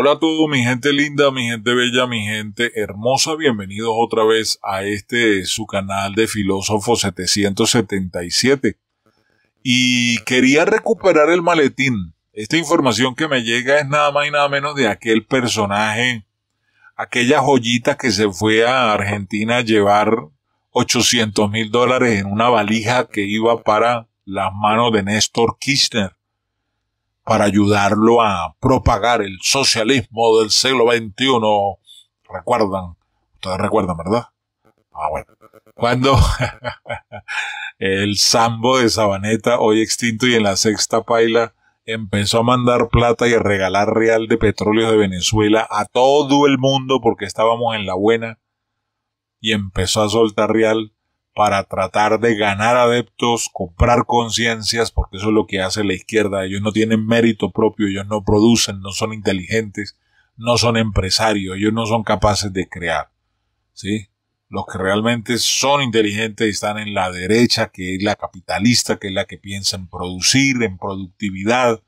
Hola a todos, mi gente linda, mi gente bella, mi gente hermosa. Bienvenidos otra vez a este su canal de Filósofo 777. Y quería recuperar el maletín. Esta información que me llega es nada más y nada menos de aquel personaje, aquella joyita que se fue a Argentina a llevar 800 mil dólares en una valija que iba para las manos de Néstor Kirchner para ayudarlo a propagar el socialismo del siglo XXI. ¿Recuerdan? Ustedes recuerdan, ¿verdad? Ah, bueno. Cuando el sambo de Sabaneta, hoy extinto y en la sexta paila, empezó a mandar plata y a regalar real de petróleo de Venezuela a todo el mundo porque estábamos en la buena y empezó a soltar real para tratar de ganar adeptos, comprar conciencias, porque eso es lo que hace la izquierda. Ellos no tienen mérito propio, ellos no producen, no son inteligentes, no son empresarios, ellos no son capaces de crear. ¿Sí? Los que realmente son inteligentes están en la derecha, que es la capitalista, que es la que piensa en producir, en productividad.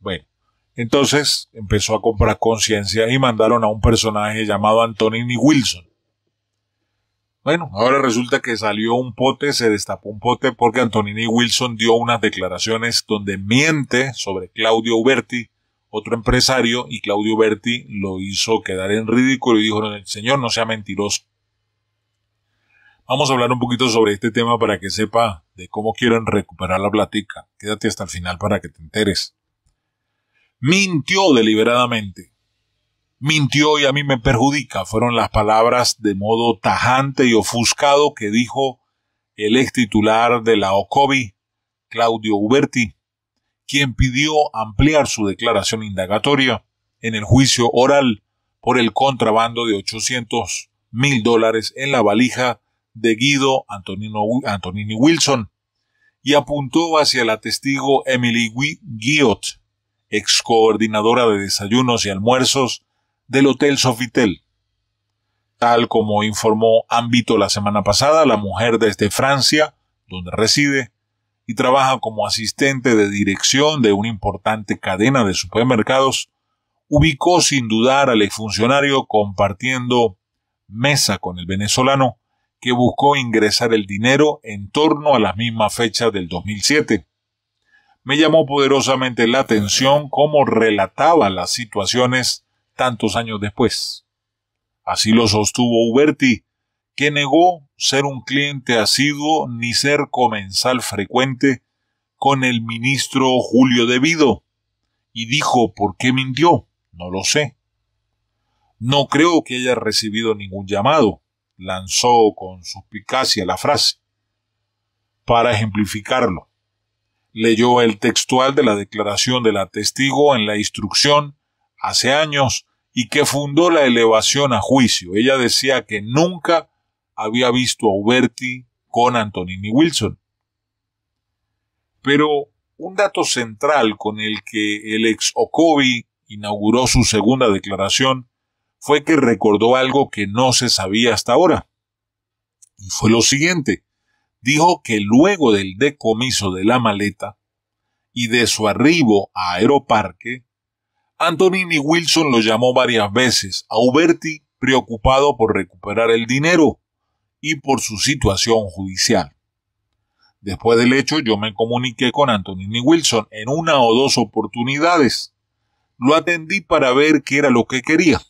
Bueno, entonces empezó a comprar conciencia y mandaron a un personaje llamado Antonini Wilson bueno, ahora resulta que salió un pote, se destapó un pote porque Antonini Wilson dio unas declaraciones donde miente sobre Claudio Uberti, otro empresario, y Claudio Uberti lo hizo quedar en ridículo y dijo, señor, no sea mentiroso. Vamos a hablar un poquito sobre este tema para que sepa de cómo quieren recuperar la plática. Quédate hasta el final para que te enteres. Mintió deliberadamente mintió y a mí me perjudica, fueron las palabras de modo tajante y ofuscado que dijo el ex titular de la OCOBI, Claudio Uberti, quien pidió ampliar su declaración indagatoria en el juicio oral por el contrabando de 800 mil dólares en la valija de Guido Antonini Wilson y apuntó hacia la testigo Emily Guillot, ex coordinadora de desayunos y almuerzos del Hotel Sofitel. Tal como informó Ámbito la semana pasada, la mujer desde Francia, donde reside, y trabaja como asistente de dirección de una importante cadena de supermercados, ubicó sin dudar al exfuncionario compartiendo mesa con el venezolano que buscó ingresar el dinero en torno a la misma fecha del 2007. Me llamó poderosamente la atención cómo relataba las situaciones tantos años después. Así lo sostuvo Uberti, que negó ser un cliente asiduo ni ser comensal frecuente con el ministro Julio debido y dijo por qué mintió, no lo sé. No creo que haya recibido ningún llamado, lanzó con suspicacia la frase. Para ejemplificarlo, leyó el textual de la declaración de la testigo en la instrucción hace años y que fundó la elevación a juicio. Ella decía que nunca había visto a Uberti con Antonini Wilson. Pero un dato central con el que el ex Okobi inauguró su segunda declaración fue que recordó algo que no se sabía hasta ahora. Y fue lo siguiente. Dijo que luego del decomiso de la maleta y de su arribo a Aeroparque, Antonini Wilson lo llamó varias veces, a Uberti preocupado por recuperar el dinero y por su situación judicial. Después del hecho yo me comuniqué con Antonini Wilson en una o dos oportunidades. Lo atendí para ver qué era lo que quería.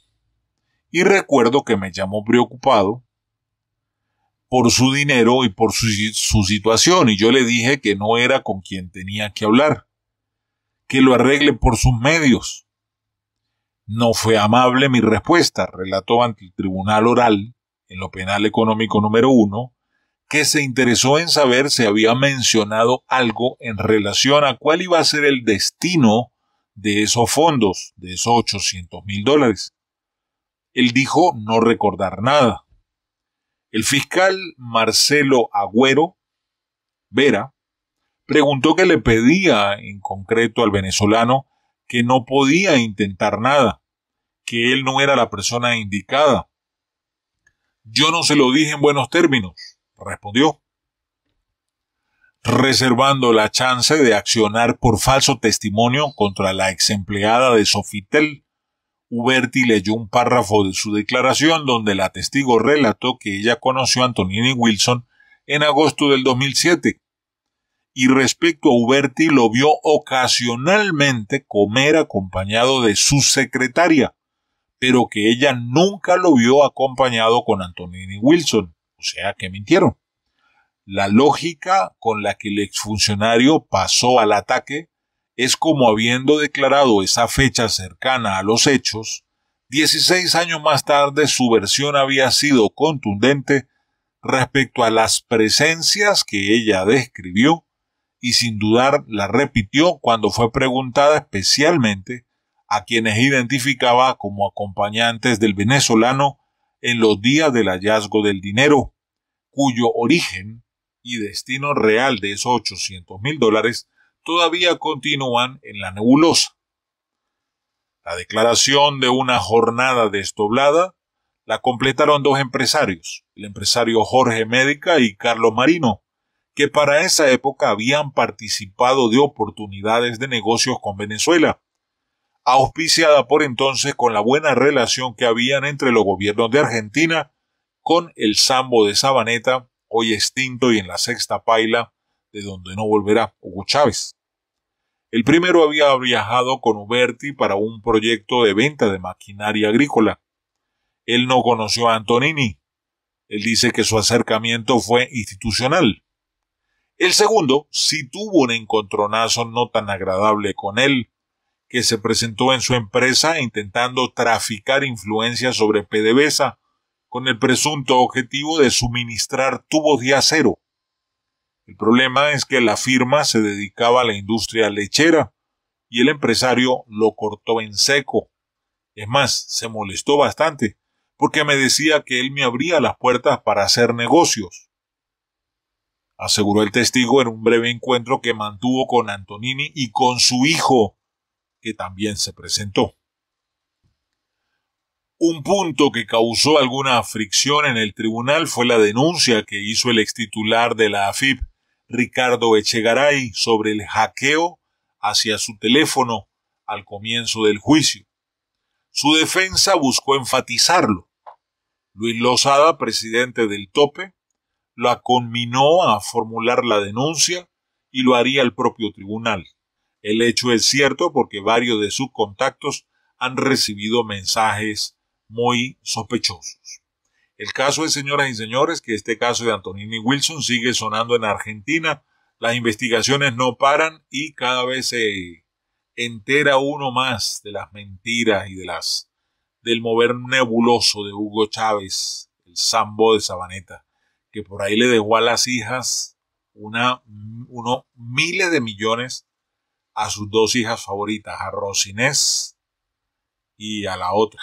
Y recuerdo que me llamó preocupado por su dinero y por su, su situación y yo le dije que no era con quien tenía que hablar, que lo arregle por sus medios no fue amable mi respuesta, relató ante el Tribunal Oral, en lo penal económico número uno, que se interesó en saber si había mencionado algo en relación a cuál iba a ser el destino de esos fondos, de esos 800 mil dólares. Él dijo no recordar nada. El fiscal Marcelo Agüero Vera preguntó que le pedía en concreto al venezolano que no podía intentar nada, que él no era la persona indicada. Yo no se lo dije en buenos términos, respondió, reservando la chance de accionar por falso testimonio contra la ex empleada de Sofitel. Huberti leyó un párrafo de su declaración donde la testigo relató que ella conoció a Antonini Wilson en agosto del 2007 y respecto a Huberti lo vio ocasionalmente comer acompañado de su secretaria, pero que ella nunca lo vio acompañado con Antonini Wilson, o sea que mintieron. La lógica con la que el exfuncionario pasó al ataque es como habiendo declarado esa fecha cercana a los hechos, 16 años más tarde su versión había sido contundente respecto a las presencias que ella describió y sin dudar la repitió cuando fue preguntada especialmente a quienes identificaba como acompañantes del venezolano en los días del hallazgo del dinero, cuyo origen y destino real de esos 800 mil dólares todavía continúan en la nebulosa. La declaración de una jornada destoblada la completaron dos empresarios, el empresario Jorge Médica y Carlos Marino, que para esa época habían participado de oportunidades de negocios con Venezuela auspiciada por entonces con la buena relación que habían entre los gobiernos de Argentina con el Sambo de Sabaneta, hoy extinto y en la sexta paila, de donde no volverá Hugo Chávez. El primero había viajado con Uberti para un proyecto de venta de maquinaria agrícola. Él no conoció a Antonini. Él dice que su acercamiento fue institucional. El segundo sí tuvo un encontronazo no tan agradable con él, que se presentó en su empresa intentando traficar influencia sobre PDVSA con el presunto objetivo de suministrar tubos de acero. El problema es que la firma se dedicaba a la industria lechera y el empresario lo cortó en seco. Es más, se molestó bastante porque me decía que él me abría las puertas para hacer negocios. Aseguró el testigo en un breve encuentro que mantuvo con Antonini y con su hijo, que también se presentó. Un punto que causó alguna fricción en el tribunal fue la denuncia que hizo el ex titular de la AFIP, Ricardo Echegaray, sobre el hackeo hacia su teléfono al comienzo del juicio. Su defensa buscó enfatizarlo. Luis Lozada, presidente del Tope, la conminó a formular la denuncia y lo haría el propio tribunal. El hecho es cierto porque varios de sus contactos han recibido mensajes muy sospechosos. El caso es, señoras y señores, que este caso de Antonini Wilson sigue sonando en Argentina. Las investigaciones no paran y cada vez se entera uno más de las mentiras y de las del mover nebuloso de Hugo Chávez, el sambo de Sabaneta, que por ahí le dejó a las hijas una, unos miles de millones a sus dos hijas favoritas, a Rosinés y a la otra,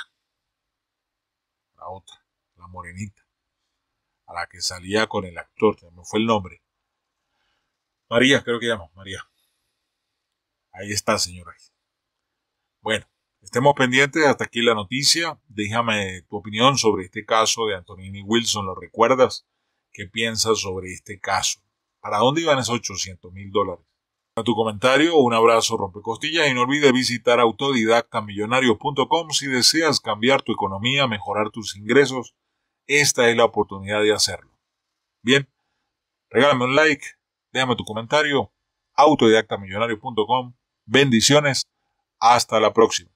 la otra, la morenita, a la que salía con el actor, no fue el nombre. María, creo que llamo, María. Ahí está, señora. Bueno, estemos pendientes, hasta aquí la noticia. Déjame tu opinión sobre este caso de Antonini Wilson, ¿lo recuerdas? ¿Qué piensas sobre este caso? ¿Para dónde iban esos 800 mil dólares? tu comentario, un abrazo rompecostillas y no olvides visitar autodidactamillonario.com si deseas cambiar tu economía, mejorar tus ingresos. Esta es la oportunidad de hacerlo. Bien, regálame un like, déjame tu comentario, autodidactamillonario.com Bendiciones, hasta la próxima.